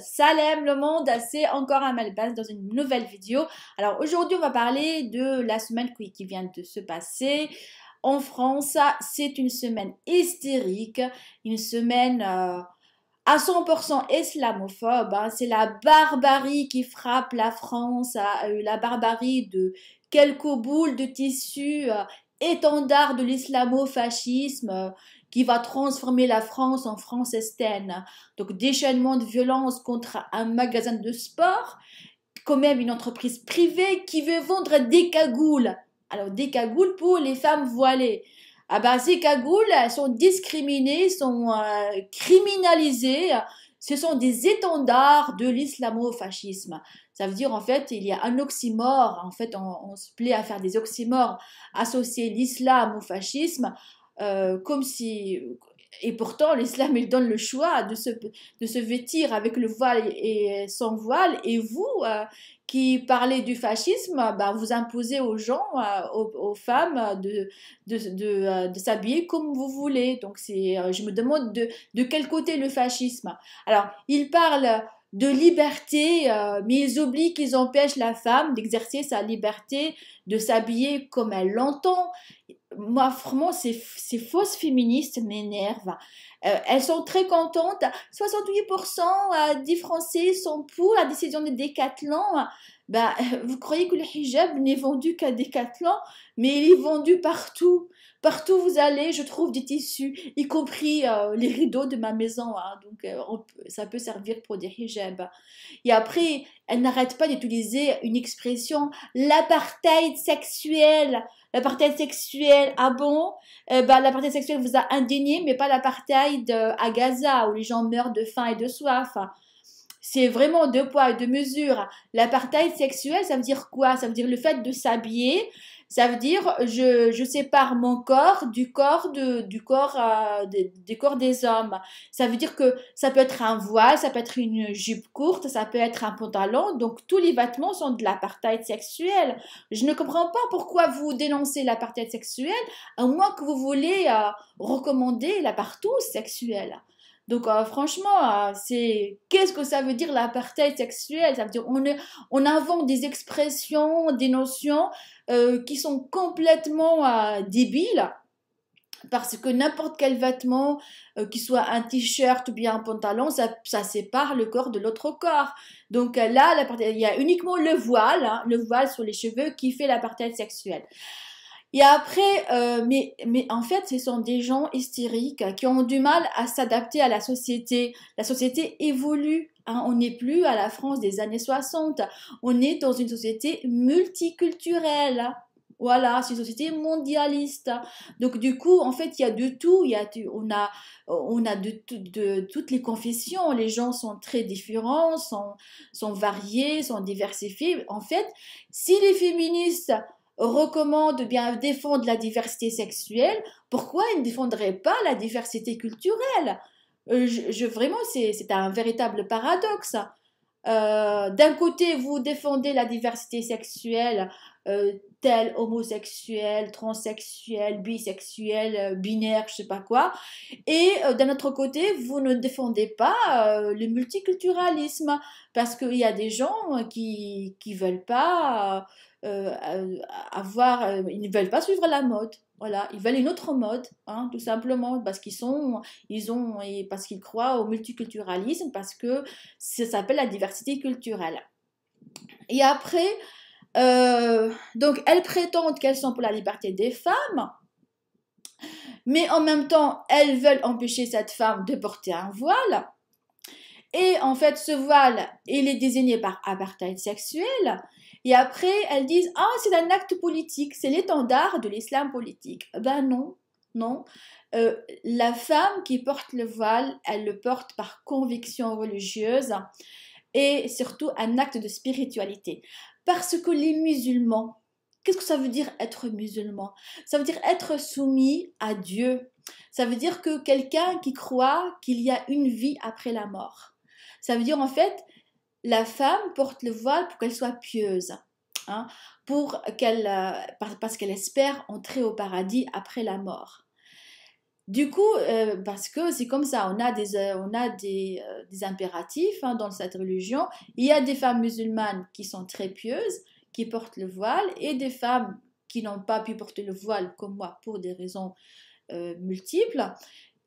Salam le monde, c'est encore à Malbaz dans une nouvelle vidéo. Alors aujourd'hui, on va parler de la semaine qui vient de se passer. En France, c'est une semaine hystérique, une semaine euh, à 100% islamophobe. Hein. C'est la barbarie qui frappe la France, hein. euh, la barbarie de quelques boules de tissu, euh, étendard de l'islamo-fascisme qui va transformer la France en France estaine. Donc déchaînement de violence contre un magasin de sport, quand même une entreprise privée qui veut vendre des cagoules. Alors des cagoules pour les femmes voilées. Ah ben, ces cagoules elles sont discriminées, sont euh, criminalisées. Ce sont des étendards de l'islamo-fascisme. Ça veut dire en fait, il y a un oxymore. En fait, on, se plaît à faire des oxymores, associer l'islam au fascisme. Euh, comme si... Et pourtant, l'islam, il donne le choix de se, de se vêtir avec le voile et sans voile. Et vous, euh, qui parlez du fascisme, bah, vous imposez aux gens, euh, aux, femmes, de, de, s'habiller comme vous voulez. Donc, c'est, je me demande de, quel côté le fascisme. Alors, ils parlent de liberté, mais ils oublient qu'ils empêchent la femme d'exercer sa liberté, de s'habiller comme elle l'entend moi, franchement, ces, fausses féministes m'énervent. Euh, elles sont très contentes. 68% euh, des Français sont pour la décision de Décathlon. Bah, vous croyez que le hijab n'est vendu qu'à Decathlon, mais il est vendu partout. Partout où vous allez, je trouve des tissus, y compris euh, les rideaux de ma maison. Hein. donc, euh, ça peut servir pour des hijabs. Et après, elle n'arrête pas d'utiliser une expression l'apartheid sexuel. L'apartheid sexuel, ah bon euh, bah, L'apartheid sexuel vous a indigné, mais pas l'apartheid à Gaza où les gens meurent de faim et de soif c'est vraiment deux poids et deux mesures. L'apartheid sexuel, ça veut dire quoi Ça veut dire le fait de s'habiller. Ça veut dire je, sépare mon corps du corps du corps euh, corps des hommes. Ça veut dire que ça peut être un voile, ça peut être une jupe courte, ça peut être un pantalon. Donc tous les vêtements sont de l'apartheid sexuel. Je ne comprends pas pourquoi vous dénoncez l'apartheid sexuel, à moins que vous voulez euh, recommander l'apartheid sexuelle. Donc euh, franchement, euh, c'est qu'est-ce que ça veut dire l'apartheid sexuel Ça veut dire on, on invente des expressions, des notions euh, qui sont complètement débiles. Parce que n'importe quel vêtement, qu'il soit un t-shirt ou bien un pantalon, ça, sépare le corps de l'autre corps. Donc là, il y a uniquement le voile, hein, le voile sur les cheveux qui fait l'apartheid sexuel. Et après, euh, mais, mais en fait, ce sont des gens hystériques qui ont du mal à s'adapter à la société. La société évolue. Hein. On n'est plus à la France des années 60. On est dans une société multiculturelle. Voilà, c'est une société mondialiste. Donc du coup, en fait, il y a de tout. Il y a on a, on a de, de, toutes les confessions. Les gens sont très différents, sont, sont variés, sont diversifiés. En fait, si les féministes recommande bien défendre la diversité sexuelle, pourquoi ils ne défendraient pas la diversité culturelle euh, je, je, Vraiment, c'est un véritable paradoxe. Euh, d'un côté, vous défendez la diversité sexuelle, euh, telle homosexuelle, transsexuelle, bisexuelle, euh, binaire, je sais pas quoi. Et d'un autre côté, vous ne défendez pas le multiculturalisme parce qu'il y a des gens qui qui veulent pas avoir, ils ne veulent pas suivre la mode. Voilà, ils veulent une autre mode, hein, tout simplement, parce qu'ils sont, ils ont, et parce qu'ils croient au multiculturalisme, parce que ça s'appelle la diversité culturelle. Et après, euh, donc elles prétendent qu'elles sont pour la liberté des femmes, mais en même temps, elles veulent empêcher cette femme de porter un voile. Et en fait, ce voile, il est désigné par apartheid sexuel. Et après, elles disent Ah, c'est un acte politique, c'est l'étendard de l'islam politique. Eh ben non, non. Euh, la femme qui porte le voile, elle le porte par conviction religieuse et surtout un acte de spiritualité. Parce que les musulmans, qu'est-ce que ça veut dire être musulman Ça veut dire être soumis à Dieu. Ça veut dire que quelqu'un qui croit qu'il y a une vie après la mort. Ça veut dire en fait, la femme porte le voile pour qu'elle soit pieuse, hein, pour qu'elle, euh, parce qu'elle espère entrer au paradis après la mort. Du coup, euh, parce que c'est comme ça, on a des, euh, on a des, des impératifs hein, dans cette religion. Il y a des femmes musulmanes qui sont très pieuses, qui portent le voile, et des femmes qui n'ont pas pu porter le voile, comme moi, pour des raisons multiples.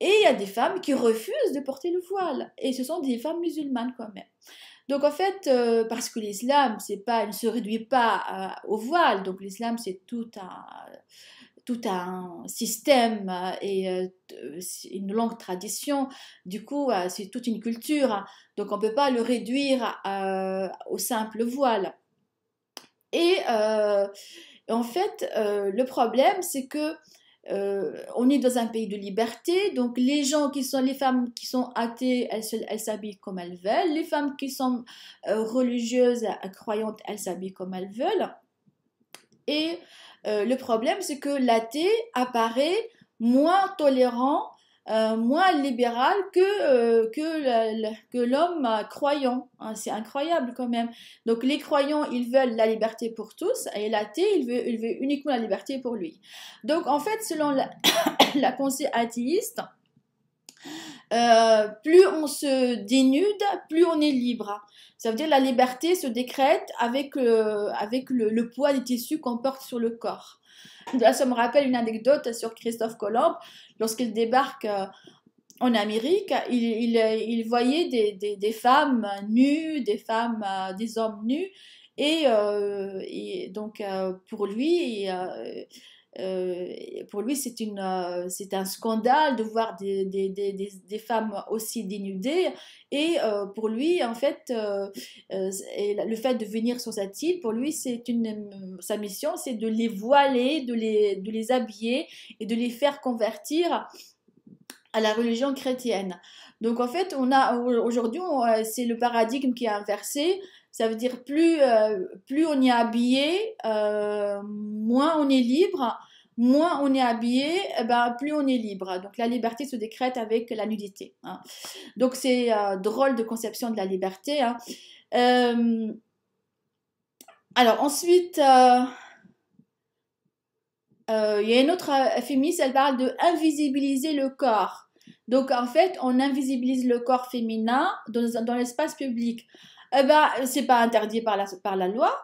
Et il y a des femmes qui refusent de porter le voile. Et ce sont des femmes musulmanes quand même. Donc en fait, euh, parce que l'islam c'est pas, ne se réduit pas au voile, donc l'islam c'est tout un, tout un système euh, et euh, une longue tradition. Du coup, c'est toute une culture. Donc on ne peut pas le réduire au simple voile. Et en fait, le problème c'est que euh, on est dans un pays de liberté, donc les gens qui sont, les femmes qui sont athées, elles s'habillent comme elles veulent, les femmes qui sont euh, religieuses, croyantes, elles s'habillent comme elles veulent. Et euh, le problème, c'est que l'athée apparaît moins tolérant euh, moins libéral que, euh, que, l'homme euh, croyant. Hein, c'est incroyable quand même. Donc les croyants, ils veulent la liberté pour tous, et l'athée, il veut, uniquement la liberté pour lui. Donc en fait, selon la, pensée athéiste, plus on se dénude, plus on est libre. Ça veut dire la liberté se décrète avec, avec le poids des tissus qu'on porte sur le corps. Ça me rappelle une anecdote sur Christophe Colomb. Lorsqu'il débarque euh, en Amérique, il, il, voyait des, femmes nues, des femmes, euh, des hommes nus. Et, euh, donc, pour lui, euh, pour lui, euh, c'est un scandale de voir des, femmes aussi dénudées. Et euh, pour lui, en fait, le fait de venir sur cette île, pour lui, c'est sa mission, c'est de les voiler, de les, habiller et de les faire convertir à la religion chrétienne. Donc en fait, on aujourd'hui, c'est le paradigme qui est inversé. Ça veut dire plus, euh, plus on est habillé, euh, moins on est libre. Moins on est habillé, eh ben, plus on est libre. Donc la liberté se décrète avec la nudité. Hein. Donc c'est euh, drôle de conception de la liberté. Hein. alors ensuite, il y a une autre féministe, elle parle de invisibiliser le corps. Donc en fait, on invisibilise le corps féminin dans, dans l'espace public eh ben, c'est pas interdit par la, par la loi.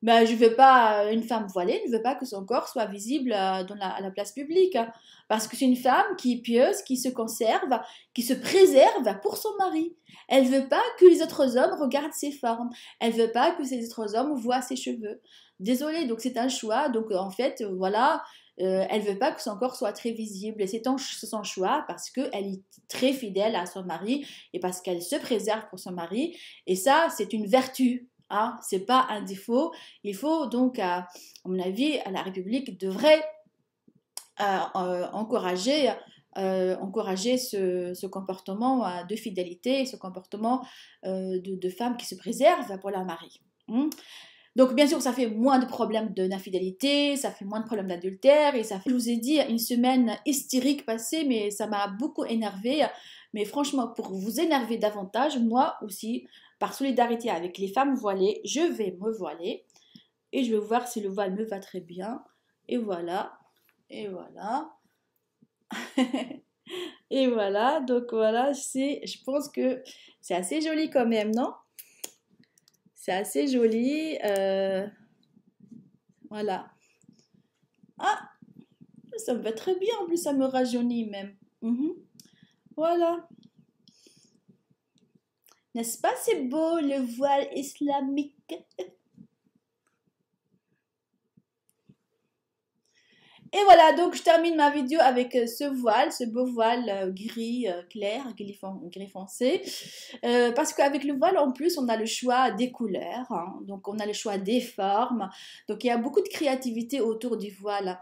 Ben, je veux pas, euh, une femme voilée ne veut pas que son corps soit visible euh, dans la, à la place publique. Hein. parce que c'est une femme qui est pieuse, qui se conserve, qui se préserve pour son mari. Elle veut pas que les autres hommes regardent ses formes. Elle veut pas que ces autres hommes voient ses cheveux. Désolée, donc c'est un choix. Donc en fait, voilà, elle euh, elle veut pas que son corps soit très visible et c'est son choix parce qu'elle est très fidèle à son mari et parce qu'elle se préserve pour son mari. Et ça, c'est une vertu. Hein, c'est pas un défaut. Il faut donc, euh, à, mon avis, à la République devrait euh, encourager encourager ce, comportement de fidélité, ce comportement de, femmes femme qui se préserve pour leur mari. Hein. Donc bien sûr, ça fait moins de problèmes d'infidélité, ça fait moins de problèmes d'adultère et ça fait... Je vous ai dit une semaine hystérique passée, mais ça m'a beaucoup énervée. Mais franchement, pour vous énerver davantage, moi aussi, par solidarité avec les femmes voilées, je vais me voiler et je vais voir si le voile me va très bien. Et voilà, et voilà. et voilà, donc voilà, je pense que c'est assez joli quand même, non c'est assez joli. Euh, voilà. Ah, ça me va très bien. En plus, ça me rajeunit même. Mhm. Voilà. N'est-ce pas, c'est beau le voile islamique voilà, donc je termine ma vidéo avec euh, ce voile, ce beau voile euh, gris euh, clair, gris, foncé. parce qu'avec le voile, en plus, on a le choix des couleurs, hein. donc on a le choix des formes. Donc il y a beaucoup de créativité autour du voile.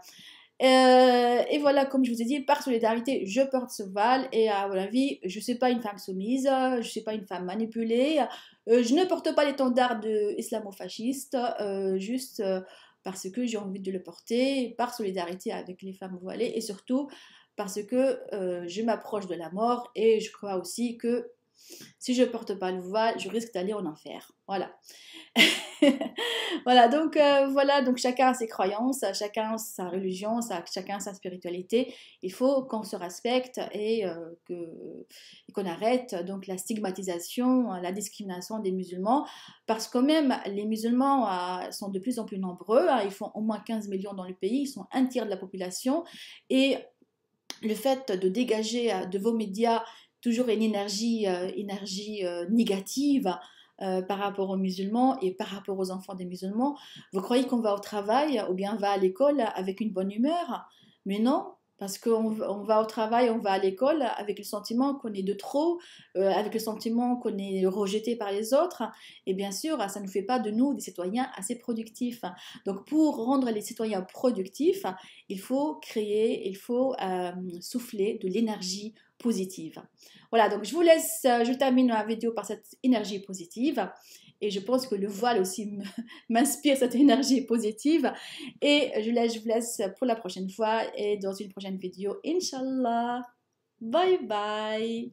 et voilà, comme je vous ai dit, par solidarité, je porte ce voile. Et à mon avis, je ne suis pas une femme soumise, je ne suis pas une femme manipulée. je ne porte pas l'étendard de islamo-fasciste, juste parce que j'ai envie de le porter, par solidarité avec les femmes voilées et surtout parce que euh, je m'approche de la mort et je crois aussi que si je ne porte pas le voile, je risque d'aller en enfer. Voilà. voilà, donc euh, voilà, donc chacun a ses croyances, chacun sa religion, chacun sa spiritualité. Il faut qu'on se respecte euh, et qu'on arrête donc la stigmatisation, la discrimination des musulmans, parce que même les musulmans euh, sont de plus en plus nombreux, hein. ils font au moins 15 millions dans le pays, ils sont un tiers de la population et le fait de dégager de vos médias toujours une énergie, euh, énergie euh, négative euh, par rapport aux musulmans et par rapport aux enfants des musulmans. Vous croyez qu'on va au travail ou bien on va à l'école avec une bonne humeur Mais non, parce qu'on va au travail, on va à l'école avec le sentiment qu'on est de trop, avec le sentiment qu'on est rejeté par les autres. Et bien sûr, ça ne fait pas de nous des citoyens assez productifs. Donc pour rendre les citoyens productifs, il faut créer, il faut souffler de l'énergie positive. Voilà, donc je vous laisse, euh, je termine ma vidéo par cette énergie positive. Et je pense que le voile aussi m'inspire cette énergie positive. Et je, je vous laisse pour la prochaine fois et dans une prochaine vidéo, Inch'Allah. Bye bye.